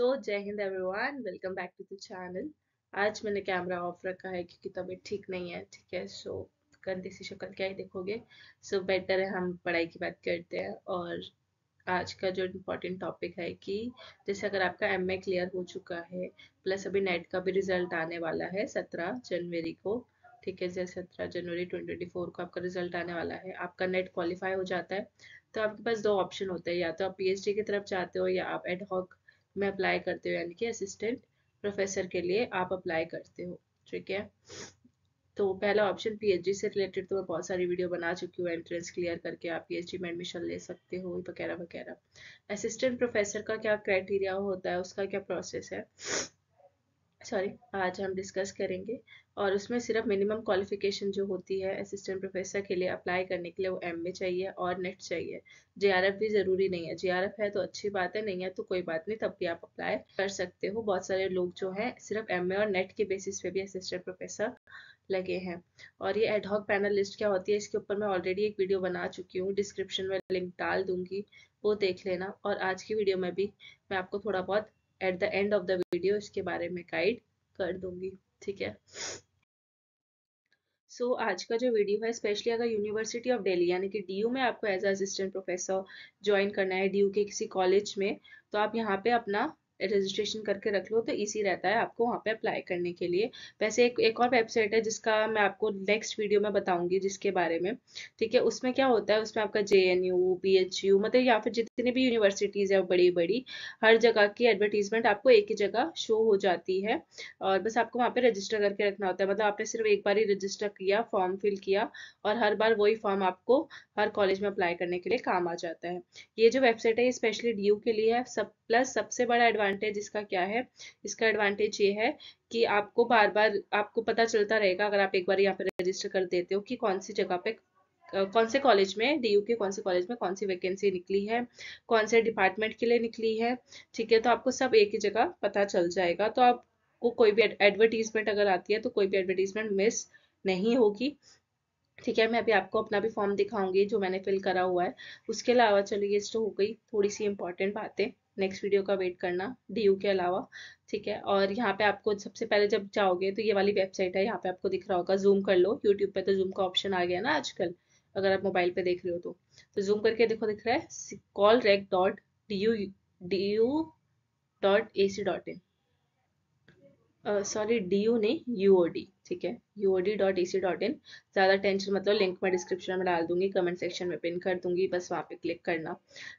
सो जय हिंद everyone welcome back to the channel आज मैंने कैमरा ऑफ रखा है क्योंकि तबीयत ठीक नहीं है ठीक है सो so, गंदी सी शक्ल क्या ही देखोगे सो so, बेटर है हम पढ़ाई की बात करते हैं और आज का जो इम्पोर्टेंट टॉपिक है कि जैसे अगर आपका एम क्लियर हो चुका है प्लस अभी नेट का भी रिजल्ट आने वाला है सत्रह जनवरी को ठीक है जैसे सत्रह जनवरी ट्वेंटी को आपका रिजल्ट आने वाला है आपका नेट क्वालिफाई हो जाता है तो आपके पास दो ऑप्शन होते हैं या तो आप डी की तरफ जाते हो या आप एडहॉक में अप्लाई करते हो यानी कि असिस्टेंट प्रोफेसर के लिए आप अप्लाई करते हो ठीक है तो पहला ऑप्शन पीएचडी से रिलेटेड तो मैं बहुत सारी वीडियो बना चुकी हूँ एंट्रेंस क्लियर करके आप पीएचडी में एडमिशन ले सकते हो वगैरह वगैरह असिस्टेंट प्रोफेसर का क्या क्राइटेरिया होता है उसका क्या प्रोसेस है सॉरी आज हम डिस्कस करेंगे और उसमें सिर्फ मिनिमम क्वालिफिकेशन जो होती है असिस्टेंट प्रोफेसर के लिए अप्लाई करने के लिए वो एम चाहिए और नेट चाहिए जे भी ज़रूरी नहीं है जे है तो अच्छी बात है नहीं है तो कोई बात नहीं तब भी आप अप्लाई कर सकते हो बहुत सारे लोग जो हैं सिर्फ एम और नेट के बेसिस पे भी असिस्टेंट प्रोफेसर लगे हैं और ये एडहॉक पैनल लिस्ट क्या होती है इसके ऊपर मैं ऑलरेडी एक वीडियो बना चुकी हूँ डिस्क्रिप्शन में लिंक डाल दूंगी वो देख लेना और आज की वीडियो में भी मैं आपको थोड़ा बहुत at the end of the video इसके बारे में गाइड कर दूंगी ठीक है सो so, आज का जो वीडियो है स्पेशली अगर यूनिवर्सिटी ऑफ दिल्ली यानी कि डीयू में आपको एज असिस्टेंट प्रोफेसर ज्वाइन करना है डीयू के किसी कॉलेज में तो आप यहाँ पे अपना रजिस्ट्रेशन करके रख लो तो ईजी रहता है आपको वहाँ पे अप्लाई करने के लिए वैसे एक एक और वेबसाइट है जिसका मैं आपको नेक्स्ट वीडियो में बताऊंगी जिसके बारे में ठीक है उसमें क्या होता है उसमें आपका J N U P H U मतलब या फिर जितनी भी यूनिवर्सिटीज़ है बड़ी बड़ी हर जगह की एडवर्टीजमेंट आपको एक ही जगह शो हो जाती है और बस आपको वहाँ पर रजिस्टर करके रखना होता है मतलब आपने सिर्फ एक बार ही रजिस्टर किया फॉर्म फिल किया और हर बार वही फॉर्म आपको हर कॉलेज में अप्लाई करने के लिए काम आ जाता है ये जो वेबसाइट है ये स्पेशली डी के लिए है सब प्लस सबसे बड़ा एडवांस एडवांटेज इसका क्या है इसका एडवांटेज ये है कि आपको बार बार आपको पता चलता रहेगा अगर आप एक बार यहाँ पे रजिस्टर कर देते हो कि कौन सी जगह पे कौन से कॉलेज में डी के कौन से कॉलेज में कौन सी वैकेंसी निकली है कौन से डिपार्टमेंट के लिए निकली है ठीक है तो आपको सब एक ही जगह पता चल जाएगा तो आपको कोई भी एडवर्टीजमेंट अगर आती है तो कोई भी एडवर्टीजमेंट मिस नहीं होगी ठीक है मैं अभी आपको अपना भी फॉर्म दिखाऊंगी जो मैंने फिल करा हुआ है उसके अलावा चलिए ये तो हो गई थोड़ी सी इंपॉर्टेंट बातें नेक्स्ट वीडियो का वेट करना डी के अलावा ठीक है और यहाँ पे आपको सबसे पहले जब जाओगे तो ये वाली वेबसाइट है यहाँ पे आपको दिख रहा होगा जूम कर लो यूट्यूब पे तो जूम का ऑप्शन आ गया ना आजकल अगर आप मोबाइल पे देख रहे हो तो तो जूम करके देखो दिख रहा है col rec dot D U D U dot A C dot in sorry D U नहीं यू ओ डी ठीक है U O D dot A C dot in ज़्यादा टेंशन मतलब लिंक मैं डिस्क्रिप्शन में डाल दूंगी कमेंट सेक्शन में पिन कर दूंगी बस वहाँ पे क्लिक करना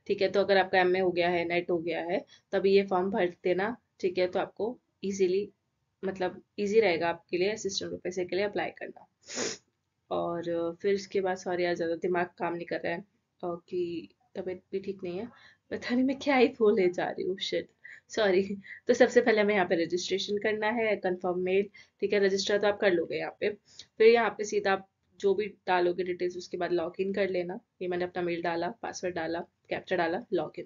ठीक है तो अगर आपका एम ए हो गया है नेट हो गया है तभी ये फॉर्म भर देना ठीक है तो आपको ईजिली मतलब ईजी रहेगा आपके लिए असिस्टेंट प्रोफेसर के लिए अप्लाई करना और फिर इसके बाद सॉरी यार ज़्यादा दिमाग काम नहीं कर रहा है और कि तबीयत भी ठीक नहीं है पता नहीं मैं क्या ही बोले जा रही हूँ शिट सॉरी तो सबसे पहले हमें यहाँ पे रजिस्ट्रेशन करना है कंफर्म मेल ठीक है रजिस्टर तो आप कर लोगे यहाँ पे फिर यहाँ पे सीधा आप जो भी डालोगे डिटेल्स उसके बाद लॉग इन कर लेना ये मैंने अपना मेल डाला पासवर्ड डाला कैप्चर डाला लॉग इन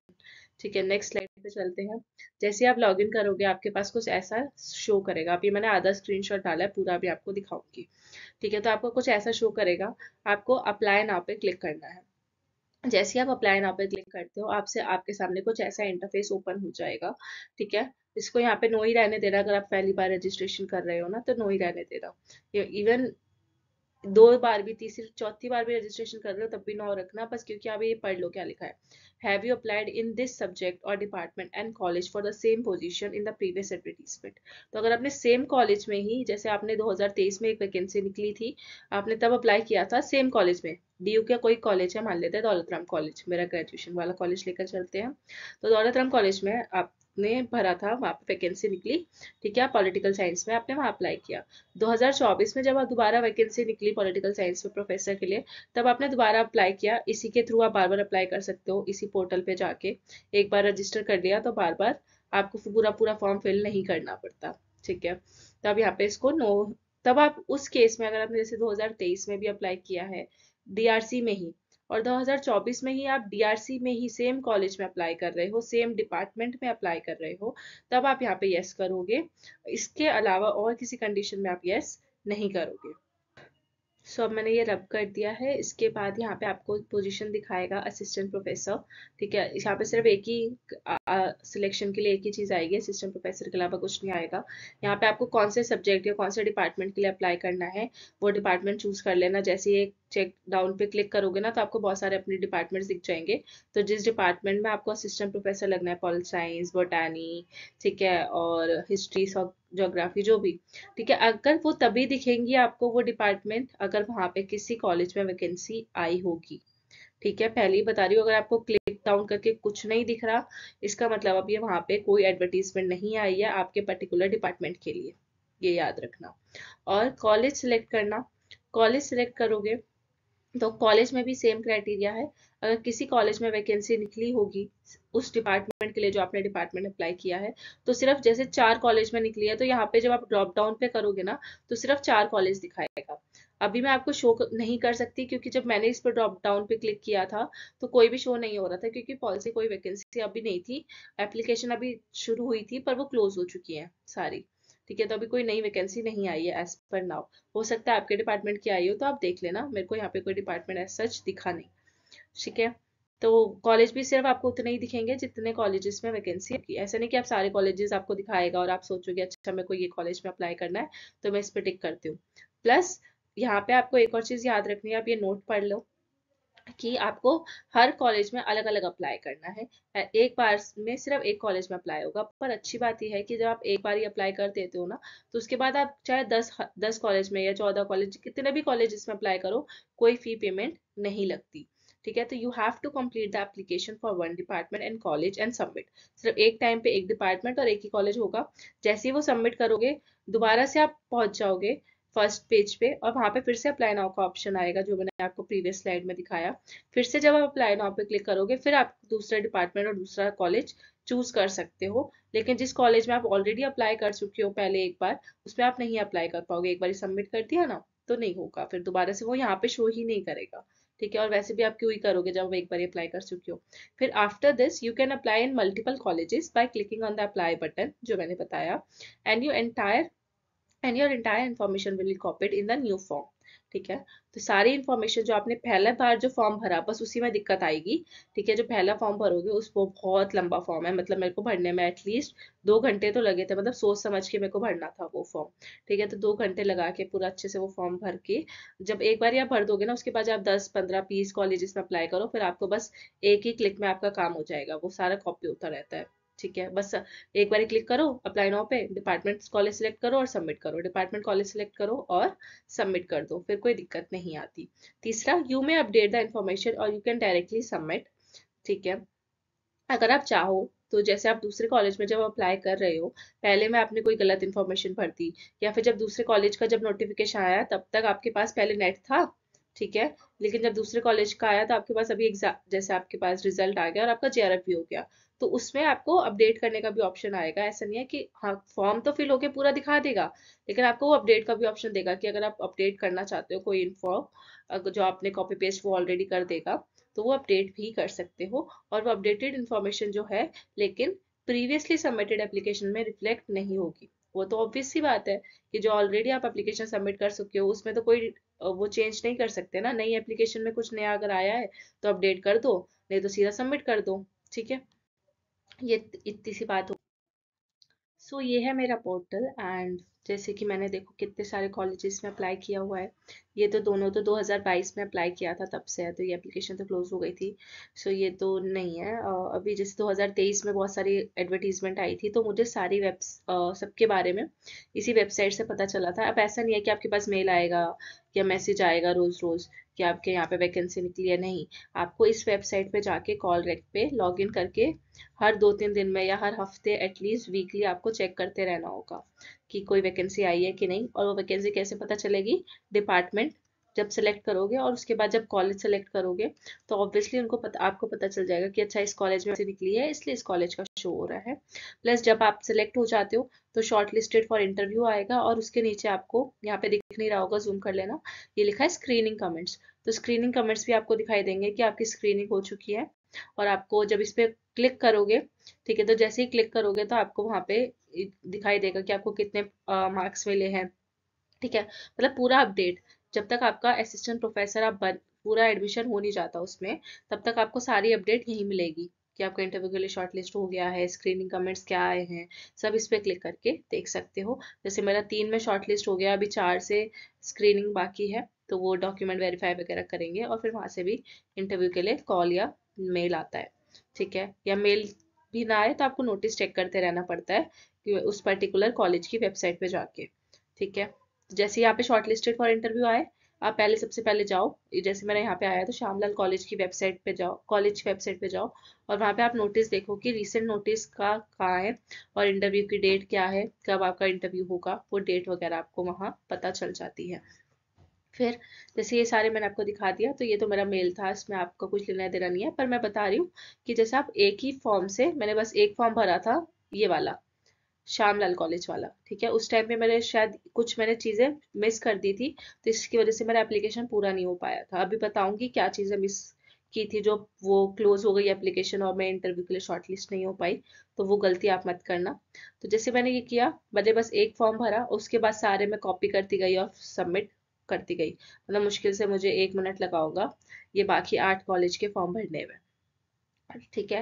ठीक है नेक्स्ट स्लाइड पे चलते हैं जैसे आप लॉग इन करोगे आपके पास कुछ ऐसा शो करेगा अभी मैंने आधा स्क्रीनशॉट डाला है पूरा भी आपको दिखाऊंगी ठीक है तो आपको कुछ ऐसा शो करेगा आपको अप्लाई नाव पे क्लिक करना है जैसे ही आप अप्लाई नाउ पे क्लिक करते हो आपसे आपके सामने कुछ ऐसा इंटरफेस ओपन हो जाएगा ठीक है इसको यहाँ पे नो ही रहने दे रहा अगर आप पहली बार रजिस्ट्रेशन कर रहे हो ना तो नो ही रहने दे रहा इवन दो बार भी तीसरी चौथी बार भी रजिस्ट्रेशन कर रहे हो तब भी नौ रखना बस क्योंकि आप ये पढ़ लो क्या लिखा है have you applied in this subject और department and college for the same position in the previous advertisement तो अगर आपने सेम कॉलेज में ही जैसे आपने 2023 में एक वैकेंसी निकली थी आपने तब अप्लाई किया था सेम कॉलेज में डी का कोई कॉलेज है मान लेते हैं दौलत कॉलेज मेरा ग्रेजुएशन वाला कॉलेज लेकर चलते हैं तो दौलत कॉलेज में आप आपने भरा था वहाँ पे वैकेंसी निकली ठीक है पॉलिटिकल साइंस में आपने वहाँ अप्लाई किया 2024 में जब आप दोबारा वैकेंसी निकली पॉलिटिकल साइंस में प्रोफेसर के लिए तब आपने दोबारा अप्लाई किया इसी के थ्रू आप बार बार अप्लाई कर सकते हो इसी पोर्टल पर जाके एक बार रजिस्टर कर लिया तो बार बार आपको पूरा पूरा फॉर्म फिल नहीं करना पड़ता ठीक है तब यहाँ पे इसको नो तब आप उस केस में अगर आपने जैसे 2023 में भी अप्लाई किया है डीआरसी में ही और 2024 में ही आप DRC में ही सेम कॉलेज में अप्लाई कर रहे हो सेम डिपार्टमेंट में अप्लाई कर रहे हो तब आप यहाँ पे यस करोगे इसके अलावा और किसी कंडीशन में आप यस नहीं करोगे सो so, अब मैंने ये रब कर दिया है इसके बाद यहाँ पे आपको पोजीशन दिखाएगा असिस्टेंट प्रोफेसर ठीक है यहाँ पे सिर्फ एक ही सिलेक्शन के लिए एक ही चीज़ आएगी असिस्टेंट प्रोफेसर के अलावा कुछ नहीं आएगा यहाँ पे आपको कौन से सब्जेक्ट या कौन से डिपार्टमेंट के लिए अप्लाई करना है वो डिपार्टमेंट चूज कर लेना जैसे एक चेक डाउन पे क्लिक करोगे ना तो आपको बहुत सारे अपने डिपार्टमेंट्स दिख जाएंगे तो जिस डिपार्टमेंट में आपको असिस्टेंट प्रोफेसर लगना है पॉल साइंस बोटानी ठीक है और हिस्ट्री जोग्राफी जो भी ठीक है अगर वो तभी दिखेंगी आपको वो डिपार्टमेंट अगर वहाँ पे किसी कॉलेज में वैकेंसी आई होगी ठीक है पहले ही बता रही हूँ अगर आपको क्लिक डाउन करके कुछ नहीं दिख रहा इसका मतलब अब ये वहाँ पे कोई एडवर्टीजमेंट नहीं आई है आपके पर्टिकुलर डिपार्टमेंट के लिए ये याद रखना और कॉलेज सिलेक्ट करना कॉलेज सिलेक्ट करोगे तो कॉलेज में भी सेम क्राइटेरिया है अगर किसी कॉलेज में वैकेंसी निकली होगी उस डिपार्टमेंट के लिए जो आपने डिपार्टमेंट अप्लाई किया है तो सिर्फ जैसे चार कॉलेज में निकली है तो यहाँ पे जब आप ड्रॉप डाउन पे करोगे ना तो सिर्फ चार कॉलेज दिखाएगा अभी मैं आपको शो नहीं कर सकती क्योंकि जब मैंने इस पर ड्रॉप डाउन पे क्लिक किया था तो कोई भी शो नहीं हो रहा था क्योंकि पॉलिसी कोई वैकेंसी अभी नहीं थी एप्लीकेशन अभी शुरू हुई थी पर वो क्लोज हो चुकी है सारी ठीक है तो अभी कोई नई वैकेंसी नहीं आई है एज पर नाउ हो सकता है आपके डिपार्टमेंट की आई हो तो आप देख लेना मेरे को यहाँ पे कोई डिपार्टमेंट एज सच दिखा नहीं ठीक है तो कॉलेज भी सिर्फ आपको उतने ही दिखेंगे जितने कॉलेजेस में वैकेंसी है ऐसा नहीं कि आप सारे कॉलेजेस आपको दिखाएगा और आप सोचोगे अच्छा मेरे को ये कॉलेज में अप्लाई करना है तो मैं इस पर टिक करती हूँ प्लस यहाँ पे आपको एक और चीज़ याद रखनी है आप ये नोट पढ़ लो कि आपको हर कॉलेज में अलग अलग अप्लाई करना है एक बार में सिर्फ एक कॉलेज में अप्लाई होगा पर अच्छी बात यह है कि जब आप एक बार ही अप्लाई कर देते हो ना तो उसके बाद आप चाहे दस दस कॉलेज में या चौदह कॉलेज कितने भी कॉलेज में अप्लाई करो कोई फी पेमेंट नहीं लगती ठीक है तो you have to complete the application for one department and college and submit सिर्फ एक टाइम पे एक डिपार्टमेंट और एक ही कॉलेज होगा जैसे ही वो सबमिट करोगे दोबारा से आप पहुंच जाओगे फर्स्ट पेज पे और वहाँ पे फिर से अप्लाई नाउ का ऑप्शन आएगा जो मैंने आपको प्रीवियस स्लाइड में दिखाया फिर से जब आप अप्लाई नाउ पे क्लिक करोगे फिर आप दूसरा डिपार्टमेंट और दूसरा कॉलेज चूज कर सकते हो लेकिन जिस कॉलेज में आप ऑलरेडी अप्लाई कर चुके हो पहले एक बार उसमें आप नहीं अप्लाई कर पाओगे एक बार सबमिट कर दिया ना तो नहीं होगा फिर दोबारा से वो यहाँ पे शो ही नहीं करेगा ठीक है और वैसे भी आप क्यों ही करोगे जब एक बार अप्लाई कर चुके हो फिर after this you can apply in multiple colleges by clicking on the apply button जो मैंने बताया and you entire and your entire information will copied in the new form ठीक है तो सारी इन्फॉर्मेशन जो आपने पहला बार जो फॉर्म भरा बस उसी में दिक्कत आएगी ठीक है जो पहला फॉर्म भरोगे उस वो बहुत लंबा फॉर्म है मतलब मेरे को भरने में एटलीस्ट दो घंटे तो लगे थे मतलब सोच समझ के मेरे को भरना था वो फॉर्म ठीक है तो दो घंटे लगा के पूरा अच्छे से वो फॉर्म भर के जब एक बार आप भर दोगे ना उसके बाद आप दस पंद्रह बीस कॉलेजेस में अप्लाई करो फिर आपको बस एक ही क्लिक में आपका काम हो जाएगा वो सारा कॉपी होता रहता है ठीक है बस एक बार क्लिक करो अप्लाई नाउ पे डिपार्टमेंट कॉलेज सिलेक्ट करो और सबमिट करो डिपार्टमेंट कॉलेज सिलेक्ट करो और सबमिट कर दो फिर कोई दिक्कत नहीं आती तीसरा you may update the information और यू कैन डायरेक्टली सबमिट ठीक है अगर आप चाहो तो जैसे आप दूसरे कॉलेज में जब अप्लाई कर रहे हो पहले में आपने कोई गलत इन्फॉर्मेशन भर दी या फिर जब दूसरे कॉलेज का जब नोटिफिकेशन आया तब तक आपके पास पहले नेट था ठीक है लेकिन जब दूसरे कॉलेज का आया तो आपके पास अभी एग्जाम जैसे आपके पास रिजल्ट आ गया और आपका जे भी हो गया तो उसमें आपको अपडेट करने का भी ऑप्शन आएगा ऐसा नहीं है कि हाँ फॉर्म तो फिल होके पूरा दिखा देगा लेकिन आपको वो अपडेट का भी ऑप्शन देगा कि अगर आप अपडेट करना चाहते हो कोई इन्फॉर्म जो आपने कॉपी पेस्ट वो ऑलरेडी कर देगा तो वो अपडेट भी कर सकते हो और वो अपडेटेड इन्फॉर्मेशन जो है लेकिन प्रीवियसली सबमिटेड एप्लीकेशन में रिफ्लेक्ट नहीं होगी वो तो ऑब्वियस ही बात है कि जो ऑलरेडी आप एप्लीकेशन सबमिट कर चुके हो उसमें तो कोई वो चेंज नहीं कर सकते ना नई एप्लीकेशन में कुछ नया अगर आया है तो अपडेट कर दो नहीं तो सीधा सबमिट कर दो ठीक है ये इतनी सी बात हो सो so, ये है मेरा पोर्टल एंड जैसे कि मैंने देखो कितने सारे कॉलेजेस में अप्लाई किया हुआ है ये तो दोनों तो 2022 में अप्लाई किया था तब से है तो ये एप्लीकेशन तो क्लोज हो गई थी सो so, ये तो नहीं है अभी जैसे 2023 में बहुत सारी एडवर्टीजमेंट आई थी तो मुझे सारी वेब सबके बारे में इसी वेबसाइट से पता चला था अब ऐसा नहीं है कि आपके पास मेल आएगा या मैसेज आएगा रोज़ रोज़ कि आपके यहाँ पे वैकेंसी निकली है नहीं आपको इस वेबसाइट पे जाके कॉल रेक पे लॉग इन करके हर दो तीन दिन में या हर हफ्ते एटलीस्ट वीकली आपको चेक करते रहना होगा कि कोई वैकेंसी आई है कि नहीं और वो वैकेंसी कैसे पता चलेगी डिपार्टमेंट जब सेलेक्ट करोगे और उसके बाद जब कॉलेज सेलेक्ट करोगे तो ऑब्वियसली उनको पता आपको पता चल जाएगा कि अच्छा इस कॉलेज में से निकली है इसलिए इस कॉलेज का शो हो रहा है प्लस जब आप सेलेक्ट हो जाते हो तो शॉर्ट लिस्टेड फॉर इंटरव्यू आएगा और उसके नीचे आपको यहाँ पे दिख नहीं रहा होगा जूम कर लेना ये लिखा है स्क्रीनिंग कमेंट्स तो स्क्रीनिंग कमेंट्स भी आपको दिखाई देंगे कि आपकी स्क्रीनिंग हो चुकी है और आपको जब इस पर क्लिक करोगे ठीक है तो जैसे ही क्लिक करोगे तो आपको वहां पे दिखाई देगा कि आपको कितने मार्क्स मिले हैं ठीक है मतलब पूरा अपडेट जब तक आपका असिस्टेंट प्रोफेसर आप बन पूरा एडमिशन हो नहीं जाता उसमें तब तक आपको सारी अपडेट यहीं मिलेगी कि आपका इंटरव्यू के लिए शॉर्ट लिस्ट हो गया है स्क्रीनिंग कमेंट्स क्या आए हैं सब इस पर क्लिक करके देख सकते हो जैसे मेरा तीन में शॉर्ट लिस्ट हो गया अभी चार से स्क्रीनिंग बाकी है तो वो डॉक्यूमेंट वेरीफाई वगैरह करेंगे और फिर वहाँ से भी इंटरव्यू के लिए कॉल या मेल आता है ठीक है या मेल भी ना आए तो आपको नोटिस चेक करते रहना पड़ता है कि उस पर्टिकुलर कॉलेज की वेबसाइट पे जाके ठीक है जैसे यहाँ पे शॉर्ट लिस्टेड फॉर इंटरव्यू आए आप पहले सबसे पहले जाओ जैसे मैंने यहाँ पे आया तो श्यामलाल कॉलेज की वेबसाइट पे जाओ कॉलेज की वेबसाइट पे जाओ और वहाँ पे आप नोटिस देखो कि रिसेंट नोटिस का कहाँ है और इंटरव्यू की डेट क्या है कब आपका इंटरव्यू होगा वो डेट वगैरह आपको वहाँ पता चल जाती है फिर जैसे ये सारे मैंने आपको दिखा दिया तो ये तो मेरा मेल था इसमें आपका कुछ लेना देना नहीं है पर मैं बता रही हूँ कि जैसे आप एक ही फॉर्म से मैंने बस एक फॉर्म भरा था ये वाला श्यामलाल कॉलेज वाला ठीक है उस टाइम पे मैंने शायद कुछ मैंने चीज़ें मिस कर दी थी तो इसकी वजह से मेरा एप्लीकेशन पूरा नहीं हो पाया था अभी बताऊंगी क्या चीज़ें मिस की थी जो वो क्लोज हो गई एप्लीकेशन और मैं इंटरव्यू के लिए शॉर्टलिस्ट नहीं हो पाई तो वो गलती आप मत करना तो जैसे मैंने ये किया मैंने बस एक फॉर्म भरा उसके बाद सारे में कॉपी करती गई और सबमिट करती गई मतलब मुश्किल से मुझे एक मिनट लगा होगा ये बाकी आठ कॉलेज के फॉर्म भरने में ठीक है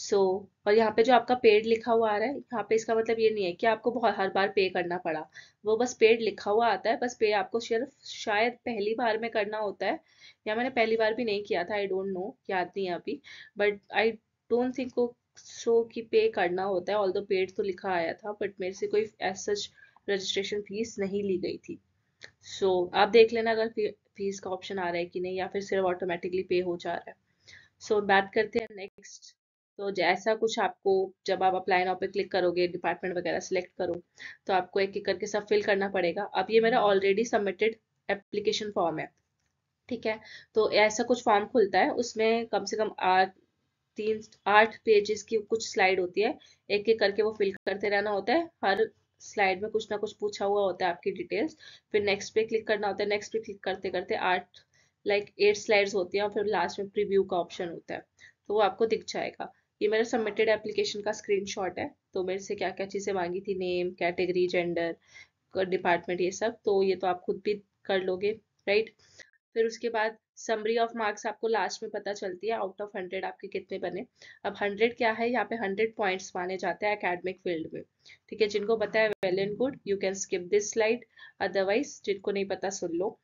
सो so, और यहाँ पे जो आपका पेड लिखा हुआ आ रहा है यहाँ पे इसका मतलब ये नहीं है कि आपको बहुत हर बार पे करना पड़ा वो बस पेड लिखा हुआ आता है बस पे आपको सिर्फ शायद पहली बार में करना होता है या मैंने पहली बार भी नहीं किया था आई डोंट नो याद नहीं है अभी बट आई डोंट थिंक वो सो कि पे करना होता है ऑल दो पेड तो लिखा आया था बट मेरे से कोई एज सच रजिस्ट्रेशन फीस नहीं ली गई थी सो so, आप देख लेना अगर फीस का ऑप्शन आ रहा है कि नहीं या फिर सिर्फ ऑटोमेटिकली पे हो जा रहा है सो so, बात करते हैं नेक्स्ट तो जैसा कुछ आपको जब आप अप्लाई नाउ पे क्लिक करोगे डिपार्टमेंट वगैरह सिलेक्ट करो तो आपको एक एक करके सब फिल करना पड़ेगा अब ये मेरा ऑलरेडी सबमिटेड एप्लीकेशन फॉर्म है ठीक है तो ऐसा कुछ फॉर्म खुलता है उसमें कम से कम आठ तीन आठ पेजेस की कुछ स्लाइड होती है एक एक करके वो फिल करते रहना होता है हर स्लाइड में कुछ ना कुछ पूछा हुआ होता है आपकी डिटेल्स फिर नेक्स्ट पे क्लिक करना होता है नेक्स्ट पे क्लिक करते करते आठ लाइक एट स्लाइड्स होती हैं और फिर लास्ट में प्रीव्यू का ऑप्शन होता है तो वो आपको दिख जाएगा ये मेरा सबमिटेड एप्लीकेशन का स्क्रीनशॉट है तो मेरे से क्या क्या चीज़ें मांगी थी नेम कैटेगरी जेंडर डिपार्टमेंट ये सब तो ये तो आप खुद भी कर लोगे राइट फिर उसके बाद समरी ऑफ मार्क्स आपको लास्ट में पता चलती है आउट ऑफ हंड्रेड आपके कितने बने अब हंड्रेड क्या है यहाँ पे हंड्रेड पॉइंट्स माने जाते हैं एकेडमिक फील्ड में ठीक है जिनको पता है well and good you can skip this slide otherwise जिनको नहीं पता सुन लो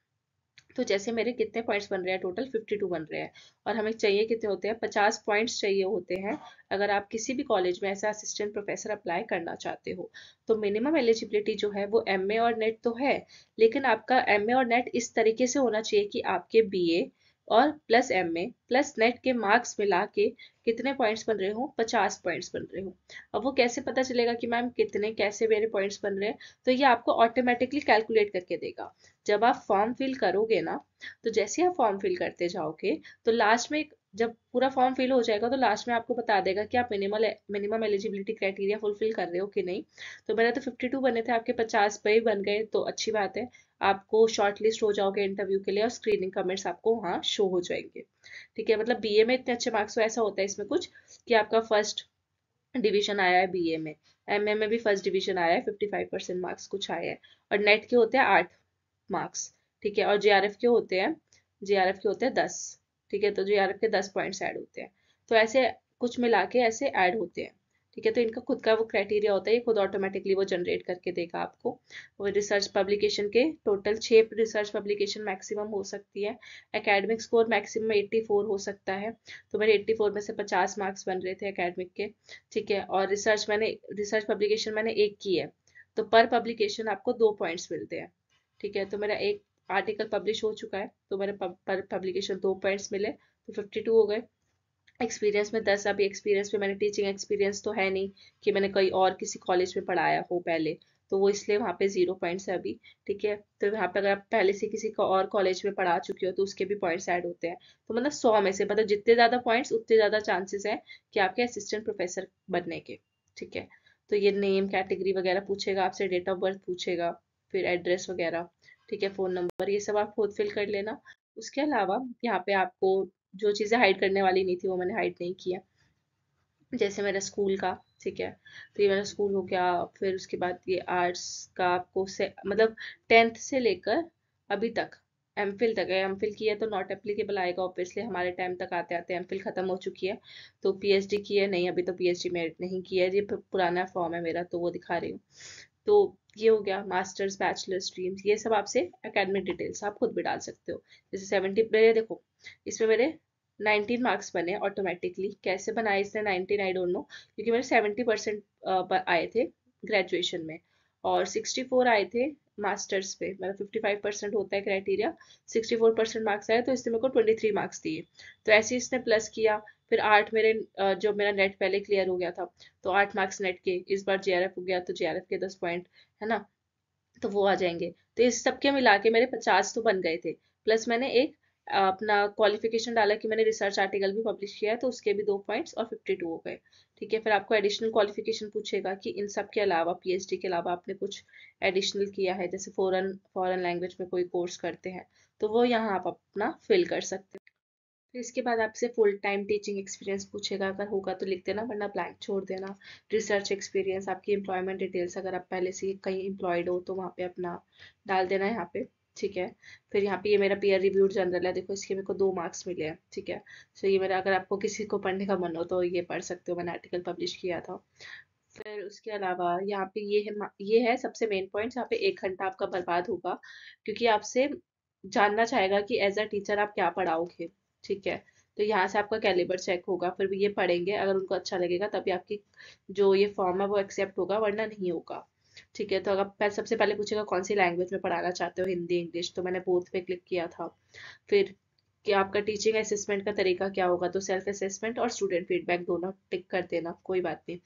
तो जैसे मेरे कितने पॉइंट्स बन रहे हैं टोटल 52 बन रहे हैं और हमें चाहिए कितने होते हैं 50 पॉइंट्स चाहिए होते हैं अगर आप किसी भी कॉलेज में ऐसा असिस्टेंट प्रोफेसर अप्लाई करना चाहते हो तो मिनिमम एलिजिबिलिटी जो है वो एम और नेट तो है लेकिन आपका एम और नेट इस तरीके से होना चाहिए कि आपके बी और प्लस एम में प्लस नेट के मार्क्स मिला के कितने पॉइंट्स बन रहे हो पचास पॉइंट्स बन रहे हो अब वो कैसे पता चलेगा कि मैम कितने कैसे मेरे पॉइंट्स बन रहे हैं तो ये आपको ऑटोमेटिकली कैलकुलेट करके देगा जब आप फॉर्म फिल करोगे ना तो जैसे आप फॉर्म फिल करते जाओगे तो लास्ट में एक जब पूरा फॉर्म फिल हो जाएगा तो लास्ट में आपको बता देगा कि आप minimal minimum eligibility criteria fulfil कर रहे हो कि नहीं तो मेरा तो 52 बने थे आपके 50 पे ही बन गए तो अच्छी बात है आपको शॉर्ट लिस्ट हो जाओगे इंटरव्यू के लिए और स्क्रीनिंग कमेंट्स आपको वहाँ शो हो जाएंगे ठीक है मतलब बी में इतने अच्छे मार्क्स तो ऐसा होता है इसमें कुछ कि आपका फर्स्ट डिवीजन आया है बी में एम में भी फर्स्ट डिवीजन आया है फिफ्टी परसेंट मार्क्स कुछ आए हैं और नेट के होते हैं आठ मार्क्स ठीक है और जे के होते हैं जे के होते हैं दस ठीक है तो जो यार के दस पॉइंट्स ऐड होते हैं तो ऐसे कुछ मिला के ऐसे ऐड होते हैं ठीक है तो इनका खुद का वो क्राइटेरिया होता है खुद ऑटोमेटिकली वो जनरेट करके देगा आपको वो रिसर्च पब्लिकेशन के टोटल छः रिसर्च पब्लिकेशन मैक्सिमम हो सकती है एकेडमिक स्कोर मैक्सिमम 84 हो सकता है तो मेरे 84 में से 50 मार्क्स बन रहे थे एकेडमिक के ठीक है और रिसर्च मैंने रिसर्च पब्लिकेशन मैंने एक की है तो पर पब्लिकेशन आपको दो पॉइंट्स मिलते हैं ठीक है तो मेरा एक आर्टिकल पब्लिश हो चुका है तो मैंने पब्लिकेशन दो पॉइंट्स मिले तो फिफ्टी टू हो गए एक्सपीरियंस में दस अभी एक्सपीरियंस में मैंने टीचिंग एक्सपीरियंस तो है नहीं कि मैंने कहीं और किसी कॉलेज में पढ़ाया हो पहले तो वो इसलिए वहाँ पे जीरो पॉइंट्स है अभी ठीक है तो यहाँ पे अगर आप पहले से किसी को और कॉलेज में पढ़ा चुके हो तो उसके भी पॉइंट्स ऐड होते हैं तो मतलब सौ में से मतलब जितने ज़्यादा पॉइंट्स उतने ज़्यादा चांसेस हैं कि आपके असिस्टेंट प्रोफेसर बनने के ठीक है तो ये नेम कैटेगरी वगैरह पूछेगा आपसे डेट ऑफ बर्थ पूछेगा फिर एड्रेस वगैरह ठीक है फ़ोन नंबर ये सब आप खुद फिल कर लेना उसके अलावा यहाँ पे आपको जो चीज़ें हाइड करने वाली नहीं थी वो मैंने हाइड नहीं किया जैसे मेरा स्कूल का ठीक है तो ये मेरा स्कूल हो गया फिर उसके बाद ये आर्ट्स का आपको से मतलब टेंथ से लेकर अभी तक एम फिल तक है एम फिल किया तो नॉट एप्लीकेबल आएगा ऑब्वियसली हमारे टाइम तक आते आते एम फिल ख़त्म हो चुकी है तो पी एच डी की है नहीं अभी तो पी एच डी मेरिट नहीं किया है ये पुराना फॉर्म है मेरा तो वो दिखा रही हूँ तो ये हो गया मास्टर्स बैचलर्स स्ट्रीम्स ये सब आपसे अकेडमिक डिटेल्स आप खुद भी डाल सकते हो जैसे सेवेंटी मेरे देखो इसमें मेरे 19 मार्क्स बने ऑटोमेटिकली कैसे बनाए इसने 19 आई डोंट नो क्योंकि मेरे 70 परसेंट आए थे ग्रेजुएशन में और 64 आए थे मास्टर्स पे मेरा 55 परसेंट होता है क्राइटेरिया 64 परसेंट मार्क्स आए तो इसने मेरे को 23 मार्क्स दिए तो ऐसे इसने प्लस किया फिर आठ मेरे जो मेरा नेट पहले क्लियर हो गया था तो आठ मार्क्स नेट के इस बार जे हो गया तो जे के दस पॉइंट है ना तो वो आ जाएंगे तो इस सबके मिला के मेरे पचास तो बन गए थे प्लस मैंने एक अपना क्वालिफिकेशन डाला कि मैंने रिसर्च आर्टिकल भी पब्लिश किया है तो उसके भी दो पॉइंट्स और फिफ्टी टू हो गए ठीक है फिर आपको एडिशनल क्वालिफिकेशन पूछेगा कि इन सब के अलावा पीएचडी के अलावा आपने कुछ एडिशनल किया है जैसे फॉरेन फॉरेन लैंग्वेज में कोई कोर्स करते हैं तो वो यहाँ आप अपना फिल कर सकते हैं फिर इसके बाद आपसे फुल टाइम टीचिंग एक्सपीरियंस पूछेगा अगर होगा तो लिख देना वरना ब्लैंक छोड़ देना रिसर्च एक्सपीरियंस आपकी एम्प्लॉयमेंट डिटेल्स अगर आप पहले से कहीं एम्प्लॉयड हो तो वहाँ पे अपना डाल देना यहाँ पे ठीक है फिर यहाँ पे ये मेरा पीयर रिव्यूड जनरल है देखो इसके मेरे को दो मार्क्स मिले हैं ठीक है सो ये मेरा अगर आपको किसी को पढ़ने का मन हो तो ये पढ़ सकते हो मैंने आर्टिकल पब्लिश किया था फिर उसके अलावा यहाँ पे ये है ये है सबसे मेन पॉइंट यहाँ पे एक घंटा आपका बर्बाद होगा क्योंकि आपसे जानना चाहेगा कि एज अ टीचर आप क्या पढ़ाओगे ठीक है तो यहाँ से आपका कैलिबर चेक होगा फिर भी ये पढ़ेंगे अगर उनको अच्छा लगेगा तभी आपकी जो ये फॉर्म है वो एक्सेप्ट होगा वरना नहीं होगा ठीक है तो अगर पहले सबसे पहले पूछेगा कौन सी लैंग्वेज में पढ़ाना चाहते हो हिंदी इंग्लिश तो मैंने बोथ पे क्लिक किया था फिर कि आपका टीचिंग असेसमेंट का तरीका क्या होगा तो सेल्फ असेसमेंट और स्टूडेंट फीडबैक दोनों टिक कर देना कोई बात नहीं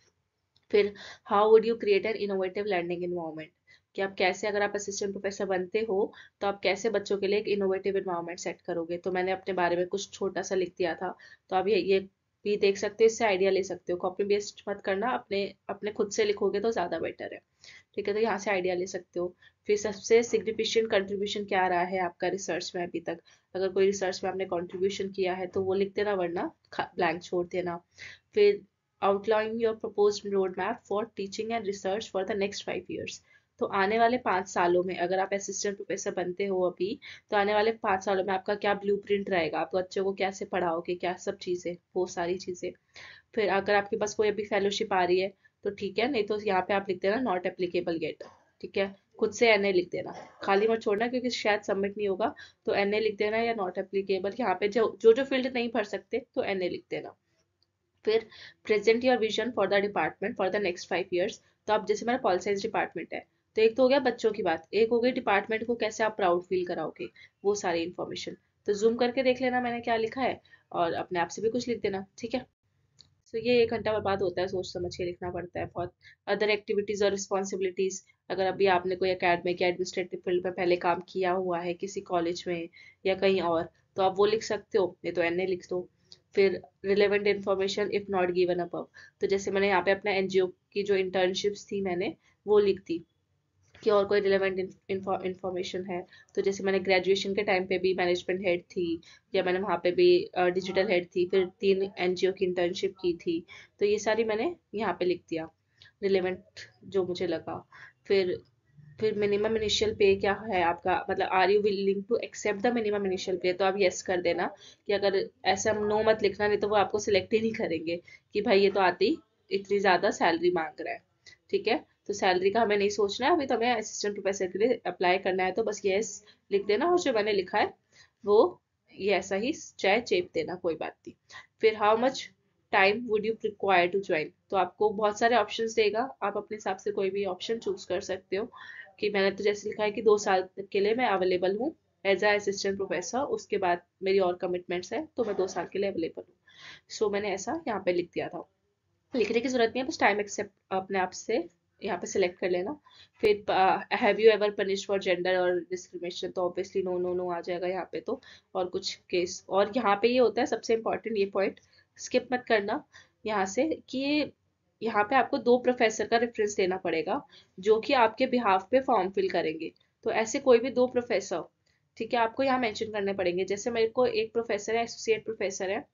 फिर how would you create an innovative learning environment कि आप कैसे अगर आप असिस्टेंट प्रोफेसर बनते हो तो आप कैसे बच्चों के लिए एक इनोवेटिव इन्वायरमेंट सेट करोगे तो मैंने अपने बारे में कुछ छोटा सा लिख दिया था तो आप ये ये भी देख सकते हो इससे आइडिया ले सकते हो कॉपी बेस्ट मत करना अपने अपने खुद से लिखोगे तो ज़्यादा बेटर है ठीक है तो यहाँ से आइडिया ले सकते हो फिर सबसे सिग्निफिकेंट कंट्रीब्यूशन क्या रहा है आपका रिसर्च में अभी तक अगर कोई रिसर्च में आपने कंट्रीब्यूशन किया है तो वो लिख देना वरना ब्लैंक छोड़ देना फिर your propose road map for teaching and research for the next five years तो आने वाले पांच सालों में अगर आप असिस्टेंट प्रोफेसर बनते हो अभी तो आने वाले पाँच सालों में आपका क्या ब्लू रहेगा आप बच्चों को कैसे पढ़ाओगे क्या सब चीज़ें वो सारी चीज़ें फिर अगर आपके पास कोई अभी फेलोशिप आ रही है तो ठीक है नहीं तो यहाँ पे आप लिख देना नॉट एप्लीकेबल गेट ठीक है खुद से एन ए लिख देना खाली मत छोड़ना क्योंकि शायद सबमिट नहीं होगा तो एन ए लिख देना या नॉट एप्लीकेबल यहाँ पे जो जो जो फील्ड नहीं भर सकते तो एन ए लिख देना फिर present your vision for the department for the next five years तो आप जैसे मेरा पॉलिसाइंस डिपार्टमेंट है तो एक तो हो गया बच्चों की बात एक हो गई डिपार्टमेंट को कैसे आप प्राउड फील कराओगे वो सारी इन्फॉर्मेशन तो जूम करके देख लेना मैंने क्या लिखा है और अपने आप से भी कुछ लिख देना ठीक है तो ये एक घंटा बर्बाद होता है सोच समझ के लिखना पड़ता है बहुत अदर एक्टिविटीज़ और रिस्पॉन्सिबिलिटीज़ अगर अभी आपने कोई अकेडमिक या एडमिनिस्ट्रेटिव फील्ड में पहले काम किया हुआ है किसी कॉलेज में या कहीं और तो आप वो लिख सकते हो नहीं तो एन लिख दो फिर relevant information if not given above तो जैसे मैंने यहाँ पे अपना एनजीओ की जो इंटर्नशिप्स थी मैंने वो लिख दी इसकी और कोई रिलेवेंट इंफॉर्मेशन है तो जैसे मैंने ग्रेजुएशन के टाइम पे भी मैनेजमेंट हेड थी या मैंने वहाँ पे भी डिजिटल हेड थी फिर तीन एन की इंटर्नशिप की थी तो ये सारी मैंने यहाँ पे लिख दिया रिलेवेंट जो मुझे लगा फिर फिर मिनिमम इनिशियल पे क्या है आपका मतलब are you willing to accept the minimum initial pay तो आप येस कर देना कि अगर ऐसा नो मत लिखना नहीं तो वो आपको सिलेक्ट ही नहीं करेंगे कि भाई ये तो आती इतनी ज़्यादा सैलरी मांग रहा है ठीक है तो सैलरी का हमें नहीं सोचना है अभी तो हमें असिस्टेंट प्रोफेसर के लिए अप्लाई करना है तो बस येस लिख देना और जो मैंने लिखा है वो ये ऐसा ही चाहे चेप देना कोई बात नहीं फिर how much time would you require to join तो आपको बहुत सारे ऑप्शन देगा आप अपने हिसाब से कोई भी ऑप्शन चूज कर सकते हो कि मैंने तो जैसे लिखा है कि दो साल तक के लिए मैं अवेलेबल हूँ एज अ असिस्टेंट प्रोफेसर उसके बाद मेरी और कमिटमेंट्स है तो मैं दो साल के लिए अवेलेबल हूँ सो so, मैंने ऐसा यहाँ पे लिख दिया था लिखने की जरूरत नहीं है बस टाइम एक्सेप्ट अपने आप से यहाँ पे सिलेक्ट कर लेना फिर have you ever punish for gender और डिस्क्रिमिनेशन तो ऑब्वियसली नो नो नो आ जाएगा यहाँ पे तो और कुछ केस और यहाँ पे ये होता है सबसे इम्पोर्टेंट ये पॉइंट स्किप मत करना यहाँ से कि ये यहाँ पे आपको दो प्रोफेसर का रेफरेंस देना पड़ेगा जो कि आपके बिहाफ पे फॉर्म फिल करेंगे तो ऐसे कोई भी दो प्रोफेसर ठीक है आपको यहाँ मैंशन करने पड़ेंगे जैसे मेरे को एक प्रोफेसर है एसोसिएट प्रोफेसर है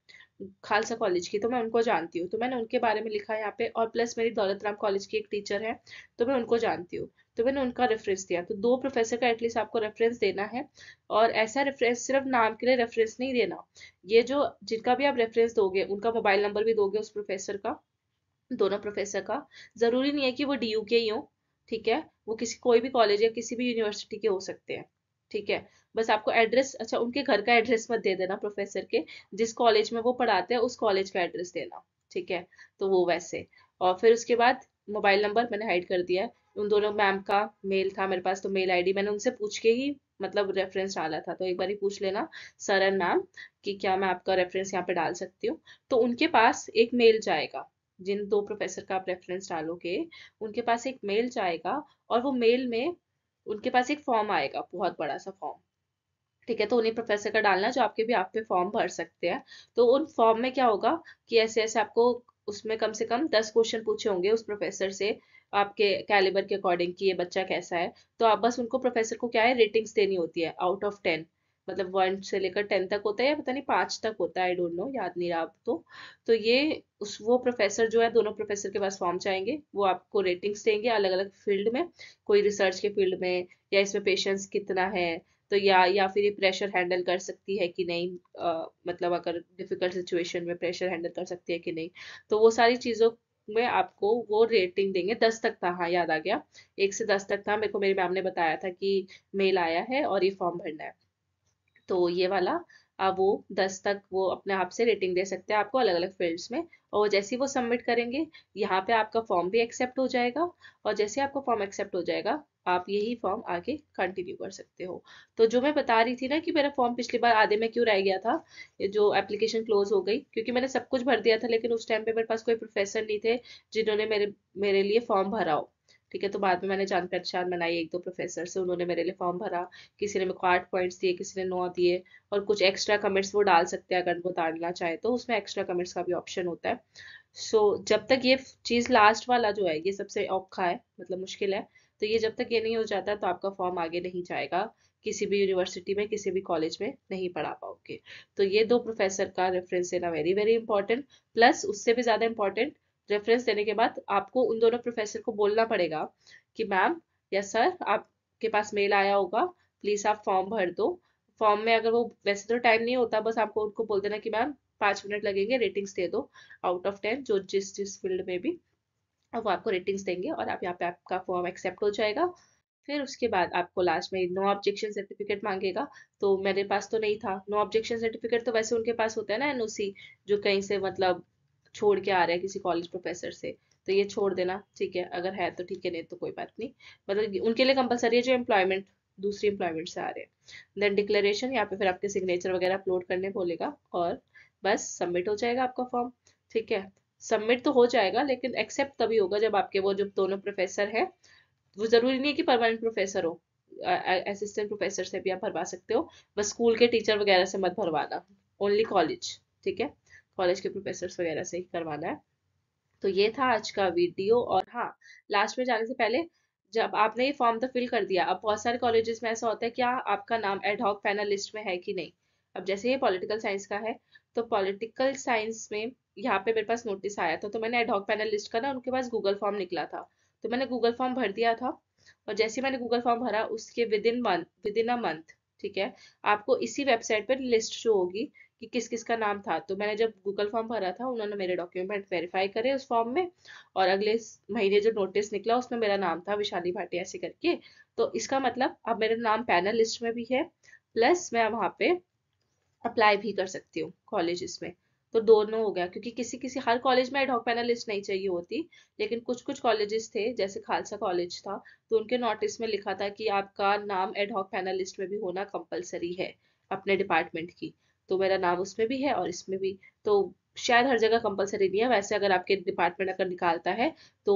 खालसा कॉलेज की तो मैं उनको जानती हूँ तो मैंने उनके बारे में लिखा यहाँ पे और प्लस मेरी दौलत राम कॉलेज की एक टीचर है तो मैं उनको जानती हूँ तो मैंने उनका रेफरेंस दिया तो दो प्रोफेसर का एटलीस्ट आपको रेफरेंस देना है और ऐसा रेफरेंस सिर्फ नाम के लिए रेफरेंस नहीं देना ये जो जिनका भी आप रेफरेंस दोगे उनका मोबाइल नंबर भी दोगे उस प्रोफेसर का दोनों प्रोफेसर का ज़रूरी नहीं है कि वो डी के ही हो ठीक है वो किसी कोई भी कॉलेज या किसी भी यूनिवर्सिटी के हो सकते हैं ठीक है बस आपको एड्रेस अच्छा उनके घर का एड्रेस मत दे देना प्रोफेसर के जिस कॉलेज में वो पढ़ाते हैं उस कॉलेज का एड्रेस देना ठीक है तो वो वैसे और फिर उसके बाद मोबाइल नंबर मैंने हाइड कर दिया उन दोनों मैम का मेल था मेरे पास तो मेल आईडी मैंने उनसे पूछ के ही मतलब रेफरेंस डाला था तो एक बार ही पूछ लेना सर एंड मैम कि क्या मैं आपका रेफरेंस यहाँ पे डाल सकती हूँ तो उनके पास एक मेल जाएगा जिन दो प्रोफेसर का आप रेफरेंस डालोगे उनके पास एक मेल जाएगा और वो मेल में उनके पास एक फॉर्म आएगा बहुत बड़ा सा फॉर्म ठीक है तो उन्हीं प्रोफेसर का डालना जो आपके भी आप पे फॉर्म भर सकते हैं तो उन फॉर्म में क्या होगा कि ऐसे ऐसे आपको उसमें कम से कम दस क्वेश्चन पूछे होंगे उस प्रोफेसर से आपके कैलिबर के अकॉर्डिंग कि ये बच्चा कैसा है तो आप बस उनको प्रोफेसर को क्या है रेटिंग्स देनी होती है आउट ऑफ टेन मतलब वन से लेकर टेन तक होता है या पता नहीं पाँच तक होता है आई डोंट नो याद नहीं रहा अब तो तो ये उस वो प्रोफेसर जो है दोनों प्रोफेसर के पास फॉर्म जाएंगे वो आपको रेटिंग्स देंगे अलग अलग फील्ड में कोई रिसर्च के फील्ड में या इसमें पेशेंस कितना है तो या या फिर ये प्रेशर हैंडल कर सकती है कि नहीं आ, मतलब अगर डिफिकल्ट सिचुएशन में प्रेशर हैंडल कर सकती है कि नहीं तो वो सारी चीज़ों में आपको वो रेटिंग देंगे दस तक था हाँ याद आ गया एक से दस तक था मेरे को मेरी मैम ने बताया था कि मेल आया है और ये फॉर्म भरना है तो ये वाला आप वो दस तक वो अपने आप से रेटिंग दे सकते हैं आपको अलग अलग फील्ड्स में और जैसे ही वो सबमिट करेंगे यहाँ पे आपका फॉर्म भी एक्सेप्ट हो जाएगा और जैसे आपका फॉर्म एक्सेप्ट हो जाएगा आप यही फॉर्म आगे कंटिन्यू कर सकते हो तो जो मैं बता रही थी ना कि मेरा फॉर्म पिछली बार आधे में क्यों रह गया था जो एप्लीकेशन क्लोज हो गई क्योंकि मैंने सब कुछ भर दिया था लेकिन उस टाइम पे मेरे पास कोई प्रोफेसर नहीं थे जिन्होंने मेरे मेरे लिए फॉर्म भरा हो ठीक है तो बाद में मैंने जान पहचान बनाई एक दो प्रोफेसर से उन्होंने मेरे लिए फॉर्म भरा किसी ने मेरे को आठ पॉइंट्स दिए किसी ने नौ दिए और कुछ एक्स्ट्रा कमेंट्स वो डाल सकते हैं अगर वो डालना चाहे तो उसमें एक्स्ट्रा कमेंट्स का भी ऑप्शन होता है सो so, जब तक ये चीज़ लास्ट वाला जो है ये सबसे औखा है मतलब मुश्किल है तो ये जब तक ये नहीं हो जाता तो आपका फॉर्म आगे नहीं जाएगा किसी भी यूनिवर्सिटी में किसी भी कॉलेज में नहीं पढ़ा पाओगे तो ये दो प्रोफेसर का रेफरेंस लेना वेरी वेरी इंपॉर्टेंट प्लस उससे भी ज़्यादा इंपॉर्टेंट रेफरेंस देने के बाद आपको उन दोनों प्रोफेसर को बोलना पड़ेगा कि मैम या सर आपके पास मेल आया होगा प्लीज़ आप फॉर्म भर दो फॉर्म में अगर वो वैसे तो टाइम नहीं होता बस आपको उनको बोल देना कि मैम पाँच मिनट लगेंगे रेटिंग्स दे दो आउट ऑफ टेन जो जिस जिस फील्ड में भी अब वो आपको रेटिंग्स देंगे और आप यहाँ पे आपका फॉर्म एक्सेप्ट हो जाएगा फिर उसके बाद आपको लास्ट में नो ऑब्जेक्शन सर्टिफिकेट मांगेगा तो मेरे पास तो नहीं था नो ऑब्जेक्शन सर्टिफिकेट तो वैसे उनके पास होता है ना एनओसी जो कहीं से मतलब छोड़ के आ रहे हैं किसी कॉलेज प्रोफेसर से तो ये छोड़ देना ठीक है अगर है तो ठीक है नहीं तो कोई बात नहीं मतलब उनके लिए कंपलसरी है जो एम्प्लॉयमेंट दूसरी एम्प्लॉयमेंट से आ रहे हैं देन डिक्लेरेशन यहाँ पे फिर आपके सिग्नेचर वगैरह अपलोड करने बोलेगा और बस सबमिट हो जाएगा आपका फॉर्म ठीक है सबमिट तो हो जाएगा लेकिन एक्सेप्ट तभी होगा जब आपके वो जो दोनों प्रोफेसर है वो जरूरी नहीं है कि परमानेंट प्रोफेसर हो असिस्टेंट प्रोफेसर से भी आप भरवा सकते हो बस स्कूल के टीचर वगैरह से मत भरवाना ओनली कॉलेज ठीक है कॉलेज के प्रोफेसर वगैरह से ही करवाना है तो ये था आज का वीडियो और हाँ लास्ट में जाने से पहले जब आपने ये फॉर्म तो फिल कर दिया अब बहुत सारे कॉलेजेस में ऐसा होता है क्या आपका नाम एडहॉक पैनल लिस्ट में है कि नहीं अब जैसे ये पॉलिटिकल साइंस का है तो पॉलिटिकल साइंस में यहाँ पे मेरे पास नोटिस आया था तो मैंने एडहॉक पैनल लिस्ट का ना उनके पास गूगल फॉर्म निकला था तो मैंने गूगल फॉर्म भर दिया था और जैसे मैंने गूगल फॉर्म भरा उसके within month within a month ठीक है आपको इसी वेबसाइट पर लिस्ट जो होगी कि किस किस का नाम था तो मैंने जब गूगल फॉर्म भरा था उन्होंने मेरे डॉक्यूमेंट वेरीफाई करे उस फॉर्म में और अगले महीने जो नोटिस निकला उसमें मेरा नाम था विशाली भाटिया ऐसे करके तो इसका मतलब अब मेरा नाम पैनल लिस्ट में भी है प्लस मैं वहाँ पे अप्लाई भी कर सकती हूँ कॉलेज में तो दोनों हो गया क्योंकि किसी किसी हर कॉलेज में एडहॉक लिस्ट नहीं चाहिए होती लेकिन कुछ कुछ कॉलेजेस थे जैसे खालसा कॉलेज था तो उनके नोटिस में लिखा था कि आपका नाम एडहॉक लिस्ट में भी होना कंपलसरी है अपने डिपार्टमेंट की तो मेरा नाम उसमें भी है और इसमें भी तो शायद हर जगह कंपलसरी नहीं है वैसे अगर आपके डिपार्टमेंट अगर निकालता है तो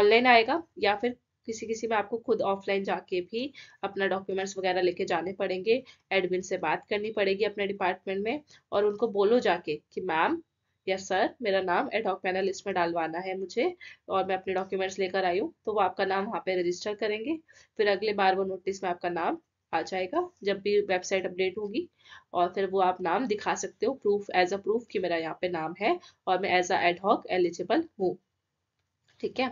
ऑनलाइन आएगा या फिर किसी किसी में आपको खुद ऑफलाइन जाके भी अपना डॉक्यूमेंट्स वगैरह लेके जाने पड़ेंगे एडमिन से बात करनी पड़ेगी अपने डिपार्टमेंट में और उनको बोलो जाके कि मैम या सर मेरा नाम एडॉक पैनल लिस्ट में डालवाना है मुझे और मैं अपने डॉक्यूमेंट्स लेकर आई हूँ तो वो आपका नाम वहाँ पे रजिस्टर करेंगे फिर अगले बार वो नोटिस में आपका नाम आ जाएगा जब भी वेबसाइट अपडेट होगी और फिर वो आप नाम दिखा सकते हो प्रूफ एज अ प्रूफ कि मेरा यहाँ पे नाम है और मैं एज अ एडहॉक एलिजिबल हूँ ठीक है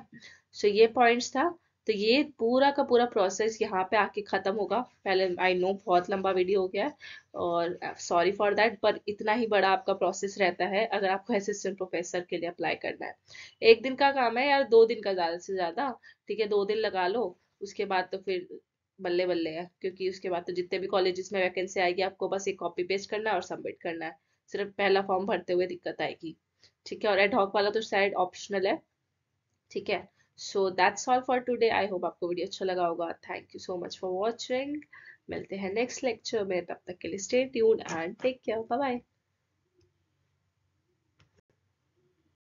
सो so, ये पॉइंट्स था तो ये पूरा का पूरा प्रोसेस यहाँ पे आके ख़त्म होगा पहले आई नो बहुत लंबा वीडियो हो गया और सॉरी फॉर दैट पर इतना ही बड़ा आपका प्रोसेस रहता है अगर आपको असिस्टेंट प्रोफेसर के लिए अप्लाई करना है एक दिन का काम है यार दो दिन का ज़्यादा से ज़्यादा ठीक है दो दिन लगा लो उसके बाद तो फिर बल्ले बल्ले है क्योंकि उसके बाद तो जितने भी कॉलेजेस में वैकेंसी आएगी आपको बस एक कॉपी पेस्ट करना है और सबमिट करना है सिर्फ पहला फॉर्म भरते हुए दिक्कत आएगी ठीक है और एडहॉक वाला तो शायद ऑप्शनल है ठीक है so that's all for today I hope आपको वीडियो अच्छा लगा होगा thank you so much for watching मिलते हैं नेक्स्ट लेक्चर में तब तक के लिए stay tune and take care bye bye